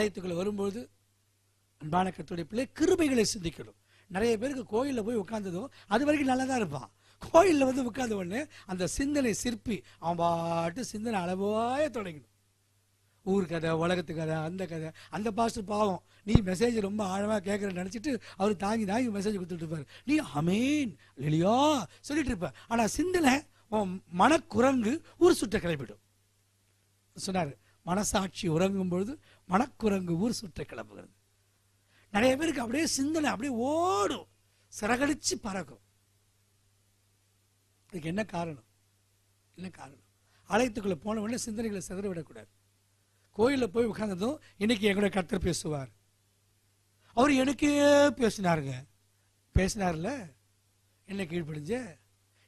ஆலயத்துக்குள்ளே வரும்போது அன்பான கத்துடைய பிள்ளை கிருபைகளை சிந்திக்கணும் நிறைய பேருக்கு கோயிலில் போய் உட்காந்ததோ அது வரைக்கும் நல்லா தான் இருப்பான் கோயிலில் வந்து உட்கார்ந்த உடனே அந்த சிந்தனை சிற்பி அவன் பாட்டு சிந்தனை அளவாய தொடங்கணும் ஊர் கதை உலகத்து கதை அந்த கதை அந்த பாஸ்டர் பாவம் நீ மெசேஜ் ரொம்ப ஆழமாக கேட்குறேன்னு நினச்சிட்டு அவர் தாங்கி தாங்கி மெசேஜ் கொடுத்துட்டு இருப்பார் நீ அமேன் இல்லையோ சொல்லிட்டு இருப்ப ஆனால் சிந்தனை உன் மனக்குரங்கு ஊர் சுட்ட கிளப்பிடும் சொன்னார் மனசாட்சி உறங்கும் பொழுது மனக்குரங்கு ஊர் சுற்ற கிளம்புகிறது நிறைய பேருக்கு அப்படியே சிந்தனை அப்படியே ஓடும் சிறகடிச்சு பறக்கும் இதுக்கு என்ன காரணம் என்ன காரணம் ஆலயத்துக்குள்ளே போன உடனே சிந்தனைகளை சிதற விடக்கூடாது கோயிலில் போய் உட்கார்ந்ததும் இன்னைக்கு எங்களுடைய கர்த்தர் பேசுவார் அவர் எனக்கே பேசினாருங்க பேசினார்ல என்ன கீழ்ப்படிஞ்ச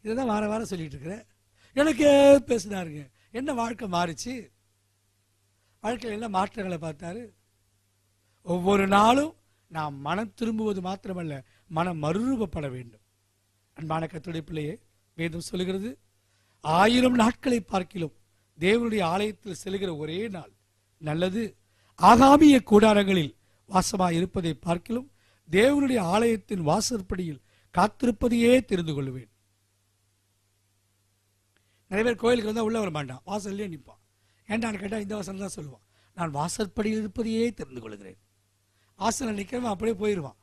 இதை தான் வார வாரம் சொல்லிட்டு இருக்கிறேன் எனக்கே பேசினாருங்க என்ன வாழ்க்கை மாறிச்சு வாழ்க்கையில் மாற்றங்களை பார்த்தாரு ஒவ்வொரு நாளும் நாம் மனம் திரும்புவது மாத்திரமல்ல மனம் மறுரூபப்பட வேண்டும் அன்பான கத்துடைய பிள்ளையே வேதம் சொல்லுகிறது ஆயிரம் நாட்களை பார்க்கிலும் தேவனுடைய ஆலயத்தில் செல்கிற ஒரே நாள் நல்லது ஆகாமிய கூடாரங்களில் வாசமாக இருப்பதை பார்க்கிலும் தேவனுடைய ஆலயத்தின் வாசற்படியில் காத்திருப்பதையே தெரிந்து கொள்வேன் நிறைய பேர் கோயிலுக்கு வந்தால் உள்ள வர மாட்டான் வாசல்லே நிற்பான் ஏன்டான்னு கேட்டால் இந்த வசனம் தான் சொல்லுவான் நான் வாசற்படியில் இருப்பதையே தெரிந்து கொள்கிறேன் ஆசனம் நிற்கிறவன் அப்படியே போயிடுவான்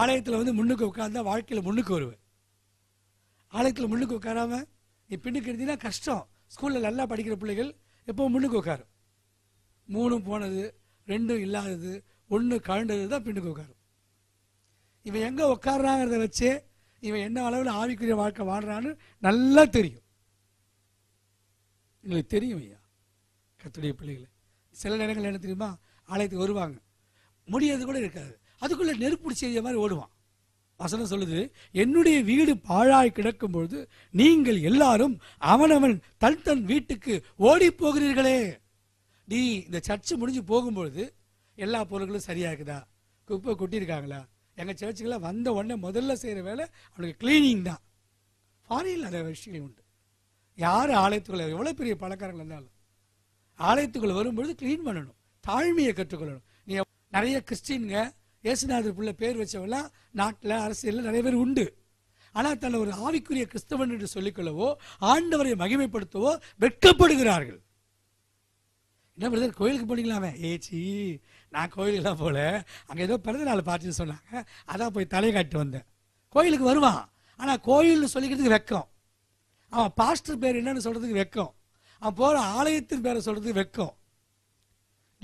ஆலயத்தில் வந்து முன்னுக்கு உட்கார்ந்தா வாழ்க்கையில் முன்னுக்கு வருவேன் ஆலயத்தில் முன்னுக்கு உட்காராம நீ பின்னுக்கு இருந்தீங்கன்னா கஷ்டம் ஸ்கூலில் நல்லா படிக்கிற பிள்ளைகள் எப்போ முன்னுக்கு உட்காரும் மூணும் போனது ரெண்டும் இல்லாதது ஒன்று கழண்டது தான் பின்னுக்கு உட்காரும் இவன் எங்கே உட்காடுறாங்கிறத வச்சே இவன் என்ன அளவில் ஆவிக்குரிய வாழ்க்கை வாழ்கிறான்னு நல்லா தெரியும் எங்களுக்கு தெரியும் ஐயா கத்துடைய பிள்ளைகளை சில நேரங்களில் என்ன தெரியுமா ஆலயத்துக்கு வருவாங்க முடியாது கூட இருக்காது அதுக்குள்ளே நெருப்புடி செய்த மாதிரி ஓடுவான் வசனம் சொல்லுது என்னுடைய வீடு பாழாய் கிடக்கும் பொழுது நீங்கள் எல்லாரும் அவனவன் தன் தன் வீட்டுக்கு ஓடி போகிறீர்களே நீ இந்த சர்ச்சு முடிஞ்சு போகும்பொழுது எல்லா பொருட்களும் சரியா இருக்குதா குப்பை கொட்டியிருக்காங்களா எங்கள் சர்ச்சுக்கெல்லாம் வந்த உடனே முதல்ல செய்கிற வேலை அவனுக்கு கிளீனிங் தான் ஃபாரினில் நிறைய விஷயங்கள் உண்டு யார் ஆலயத்துக்குள்ள எவ்வளோ பெரிய பழக்காரங்கள் இருந்தாலும் ஆலயத்துக்குள்ள வரும்பொழுது க்ளீன் பண்ணணும் தாழ்மையை கற்றுக்கொள்ளணும் நீ நிறைய கிறிஸ்டின்ங்க இயேசுநாதர் பிள்ளை பேர் வச்சவெல்லாம் நாட்டில் அரசியலில் நிறைய பேர் உண்டு ஆனால் தன்னை ஒரு ஆவிக்குரிய கிறிஸ்தவன் என்று சொல்லிக்கொள்ளவோ ஆண்டவரை மகிமைப்படுத்தவோ வெட்கப்படுகிறார்கள் என்ன பிரதர் கோயிலுக்கு போனீங்களாமே ஏச்சி நான் கோயிலுக்குலாம் போல அங்கே ஏதோ பிறந்த நாள் பார்த்துன்னு சொன்னாங்க அதான் போய் தலையை காட்டி வந்தேன் கோயிலுக்கு வருவான் ஆனால் கோயில்னு சொல்லிக்கிறதுக்கு வெக்கம் அவன் பாஸ்டர் பேர் என்னன்னு சொல்றதுக்கு வெக்கம் அவன் போற ஆலயத்தின் பேரை சொல்றதுக்கு வெக்கம்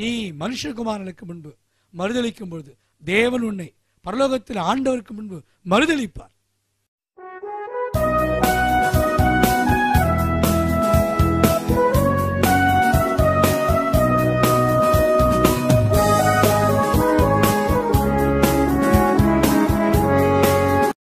நீ மனுஷகுமாரனுக்கு முன்பு மறுதளிக்கும் பொழுது தேவன் உன்னை பரலோகத்தில் ஆண்டவருக்கு முன்பு மறுதளிப்பார்